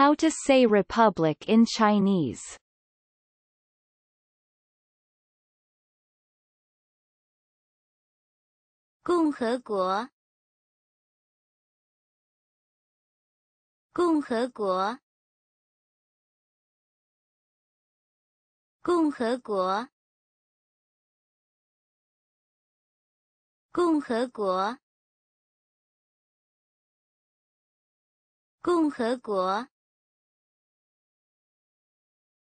How to say republic in Chinese Republic.